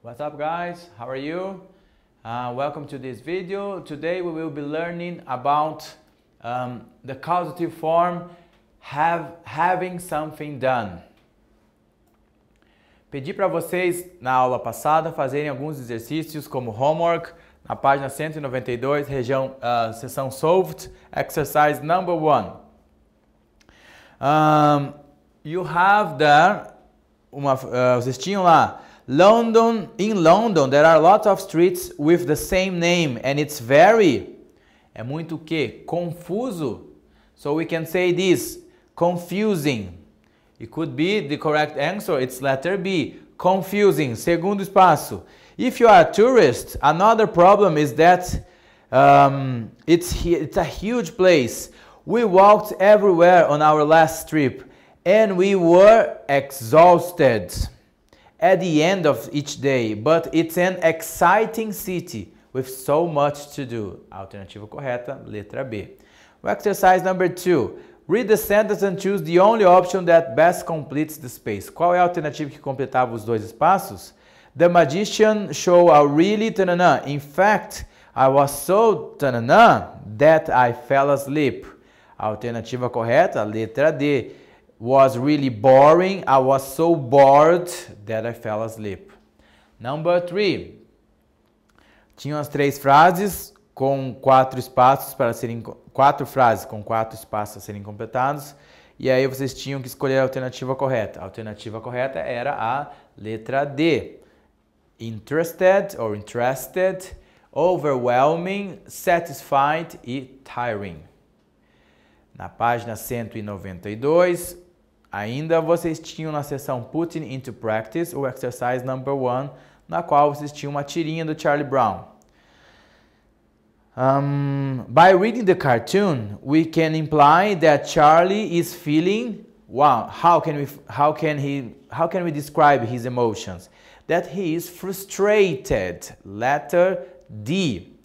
What's up guys? How are you? Uh, welcome to this video. Today we will be learning about um, the causative form have, having something done. Pedi para vocês na aula passada fazerem alguns exercícios como homework na página 192, região, uh, sessão solved, exercise number one. Um, you have there, uma, uh, vocês tinham lá London, in London, there are lots of streets with the same name and it's very, é muito que? Confuso. So we can say this, confusing. It could be the correct answer, it's letter B, confusing. Segundo espaço. If you are a tourist, another problem is that um, it's, it's a huge place. We walked everywhere on our last trip and we were exhausted. at the end of each day, but it's an exciting city with so much to do. Alternativa correta, letra B. O exercise number two. Read the sentence and choose the only option that best completes the space. Qual é a alternativa que completava os dois espaços? The magician showed a really tanana. In fact, I was so tanana that I fell asleep. alternativa correta, letra D was really boring. I was so bored that I fell asleep. Number three. Tinham as três frases com quatro espaços para serem quatro frases com quatro espaços a serem completados. E aí vocês tinham que escolher a alternativa correta. A alternativa correta era a letra D. Interested or interested, overwhelming, satisfied e tiring. Na página 192, Ainda vocês tinham na sessão Putting into Practice o exercise number one, na qual vocês tinham uma tirinha do Charlie Brown. Um, by reading the cartoon, we can imply that Charlie is feeling wow. How can we? How can he? How can we describe his emotions? That he is frustrated. Letter D.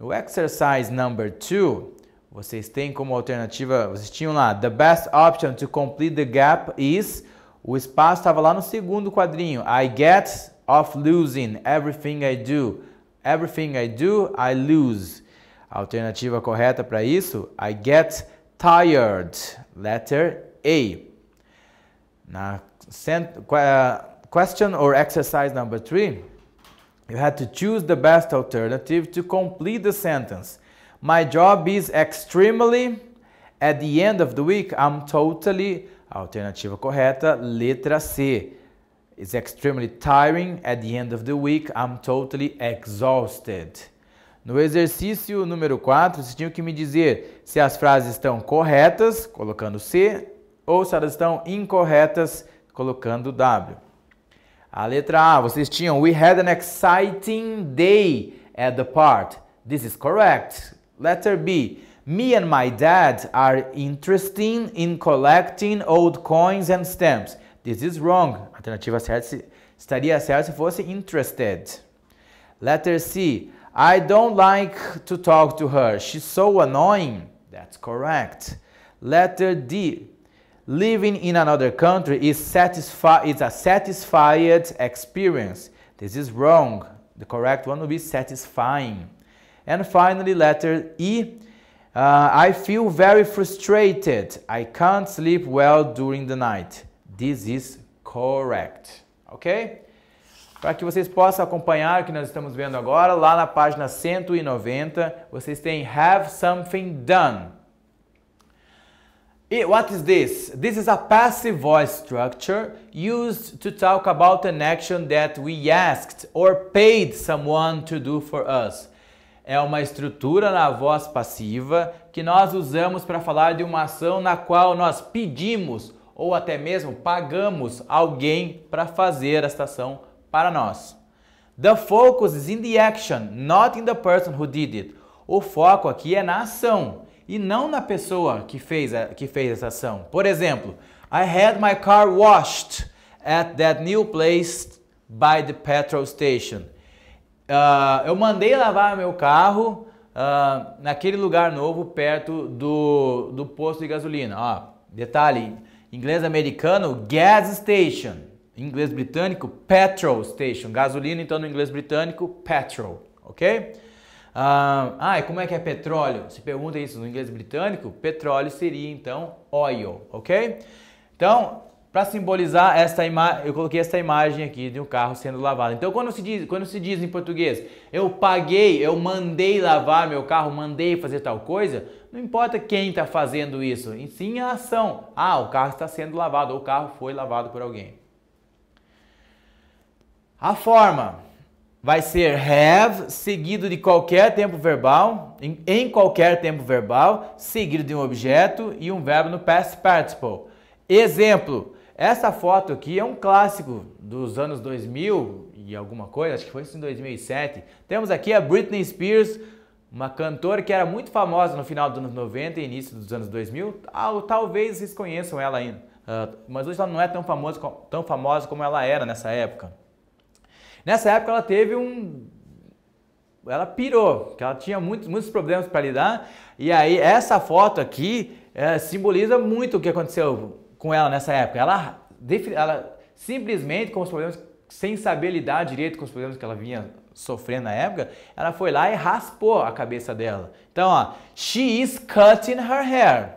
No exercise number two, Vocês têm como alternativa, vocês tinham lá, the best option to complete the gap is, o espaço estava lá no segundo quadrinho, I get of losing everything I do. Everything I do, I lose. A alternativa correta para isso, I get tired. Letter A. Na eh, question or exercise number three, you had to choose the best alternative to complete the sentence. My job is extremely. At the end of the week, I'm totally. Alternativa correta, letra C. It's extremely tiring. At the end of the week, I'm totally exhausted. No exercício número 4, vocês tinham que me dizer se as frases estão corretas, colocando C, ou se elas estão incorretas, colocando W. A letra A, vocês tinham We had an exciting day at the park. This is correct. Letter B. Me and my dad are interested in collecting old coins and stamps. This is wrong. Alternativa certa estaria certa se fosse interested. Letter C. I don't like to talk to her. She's so annoying. That's correct. Letter D. Living in another country is, satisfi is a satisfied experience. This is wrong. The correct one would be satisfying. And finally, letter E, uh, I feel very frustrated. I can't sleep well during the night. This is correct. Ok? Para que vocês possam acompanhar o que nós estamos vendo agora, lá na página 190, vocês têm have something done. what is this? This is a passive voice structure used to talk about an action that we asked or paid someone to do for us. é uma estrutura na voz passiva que nós usamos para falar de uma ação na qual nós pedimos ou até mesmo pagamos alguém para fazer esta ação para nós. The focus is in the action, not in the person who did it. O foco aqui é na ação e não na pessoa que fez, a, que fez essa ação. Por exemplo, I had my car washed at that new place by the petrol station. Uh, eu mandei lavar meu carro uh, naquele lugar novo perto do, do posto de gasolina. Ó, detalhe, inglês americano, gas station. Inglês britânico, petrol station. Gasolina, então, no inglês britânico, petrol, ok? Uh, ah, e como é que é petróleo? Se pergunta isso no inglês britânico, petróleo seria, então, oil, ok? Então, para simbolizar esta imagem, eu coloquei esta imagem aqui de um carro sendo lavado. Então, quando se diz, quando se diz em português, eu paguei, eu mandei lavar meu carro, mandei fazer tal coisa, não importa quem está fazendo isso, e sim a ação. Ah, o carro está sendo lavado, ou o carro foi lavado por alguém. A forma vai ser have, seguido de qualquer tempo verbal, em, em qualquer tempo verbal, seguido de um objeto e um verbo no past participle. Exemplo, essa foto aqui é um clássico dos anos 2000 e alguma coisa, acho que foi isso em 2007. Temos aqui a Britney Spears, uma cantora que era muito famosa no final dos anos 90 e início dos anos 2000. Talvez vocês conheçam ela ainda, ah, mas hoje ela não é tão famosa, tão famosa como ela era nessa época. Nessa época ela teve um ela pirou, que ela tinha muitos, muitos problemas para lidar. E aí essa foto aqui é, simboliza muito o que aconteceu com ela nessa época. Ela, ela simplesmente com os problemas, sem saber lidar direito com os problemas que ela vinha sofrendo na época, ela foi lá e raspou a cabeça dela. Então, ó, she is cutting her hair.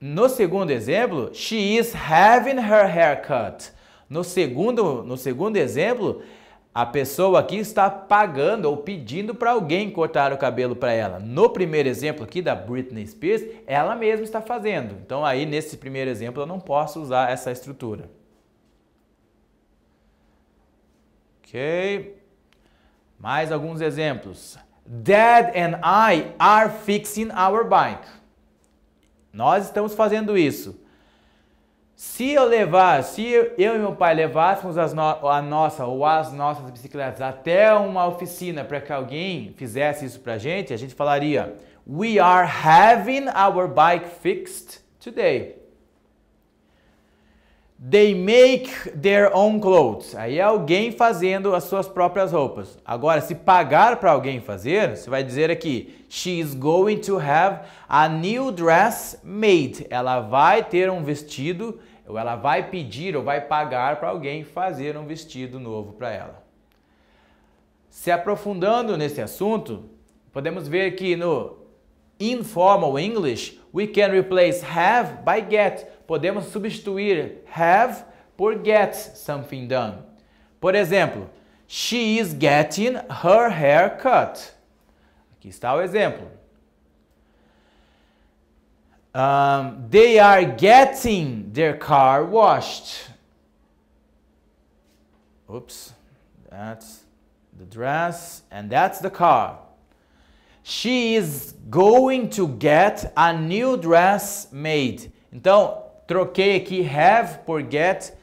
No segundo exemplo, she is having her hair cut. No segundo, no segundo exemplo, a pessoa aqui está pagando ou pedindo para alguém cortar o cabelo para ela. No primeiro exemplo aqui da Britney Spears, ela mesma está fazendo. Então aí nesse primeiro exemplo eu não posso usar essa estrutura. OK? Mais alguns exemplos. Dad and I are fixing our bike. Nós estamos fazendo isso. Se eu levar, se eu, e meu pai levássemos no, a nossa ou as nossas bicicletas até uma oficina para que alguém fizesse isso para a gente, a gente falaria: We are having our bike fixed today. They make their own clothes. Aí é alguém fazendo as suas próprias roupas. Agora, se pagar para alguém fazer, você vai dizer aqui: She is going to have a new dress made. Ela vai ter um vestido ou ela vai pedir ou vai pagar para alguém fazer um vestido novo para ela. Se aprofundando nesse assunto, podemos ver que no informal English we can replace have by get. Podemos substituir have por get something done. Por exemplo, she is getting her hair cut. Aqui está o exemplo. Um, they are getting their car washed. Oops, that's the dress and that's the car. She is going to get a new dress made. Então, troquei aqui have por get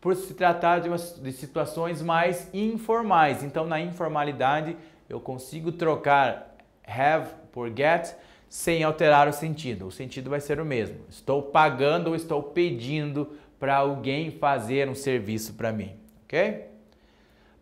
por se tratar de, de situações mais informais. Então, na informalidade, eu consigo trocar have por get sem alterar o sentido. O sentido vai ser o mesmo. Estou pagando ou estou pedindo para alguém fazer um serviço para mim, ok?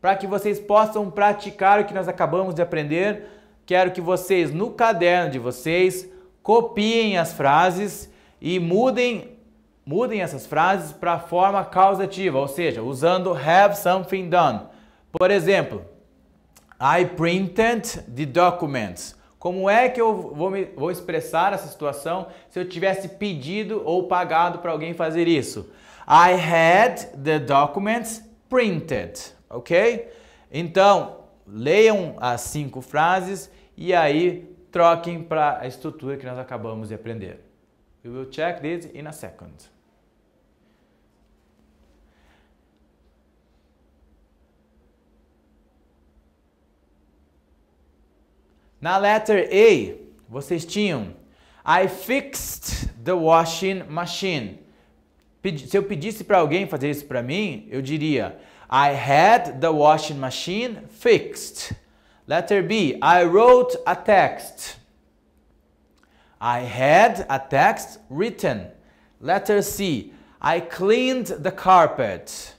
Para que vocês possam praticar o que nós acabamos de aprender, quero que vocês no caderno de vocês copiem as frases e mudem mudem essas frases para a forma causativa, ou seja, usando have something done. Por exemplo, I printed the documents. Como é que eu vou, me, vou expressar essa situação se eu tivesse pedido ou pagado para alguém fazer isso? I had the documents printed, ok? Então, leiam as cinco frases e aí troquem para a estrutura que nós acabamos de aprender. We will check this in a second. Na letter A, vocês tinham I fixed the washing machine. Se eu pedisse para alguém fazer isso para mim, eu diria I had the washing machine fixed. Letter B, I wrote a text. I had a text written. Letter C, I cleaned the carpet.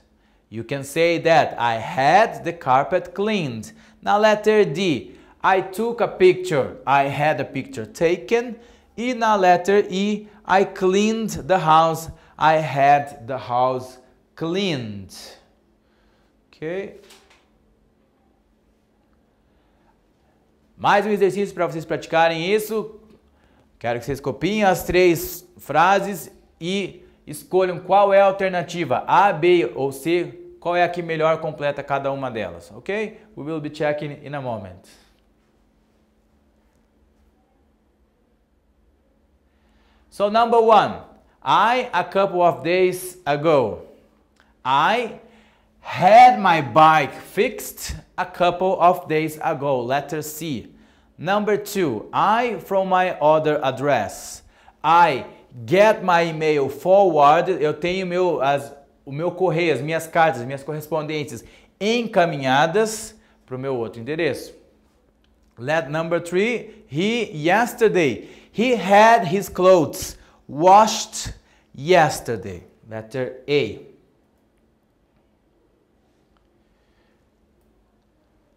You can say that I had the carpet cleaned. Now letter D, I took a picture. I had a picture taken. E na letter E, I cleaned the house. I had the house cleaned. Ok? Mais um exercício para vocês praticarem isso. Quero que vocês copiem as três frases e escolham qual é a alternativa, A, B ou C, qual é a que melhor completa cada uma delas, ok? We will be checking in a moment. So number one, I, a couple of days ago, I had my bike fixed a couple of days ago, letter C. Number two, I from my other address. I get my email forwarded, eu tenho meu, as, o meu correio, as minhas cartas, as minhas correspondências encaminhadas para o meu outro endereço. Let number three, he yesterday He had his clothes washed yesterday. Letter A.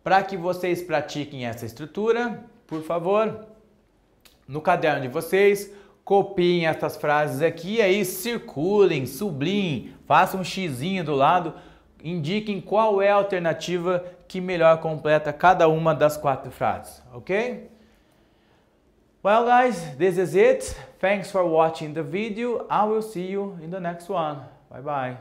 Para que vocês pratiquem essa estrutura, por favor, no caderno de vocês, copiem essas frases aqui, aí circulem, sublinhem, façam um xizinho do lado, indiquem qual é a alternativa que melhor completa cada uma das quatro frases, ok? Well guys, this is it. Thanks for watching the video. I will see you in the next one. Bye bye.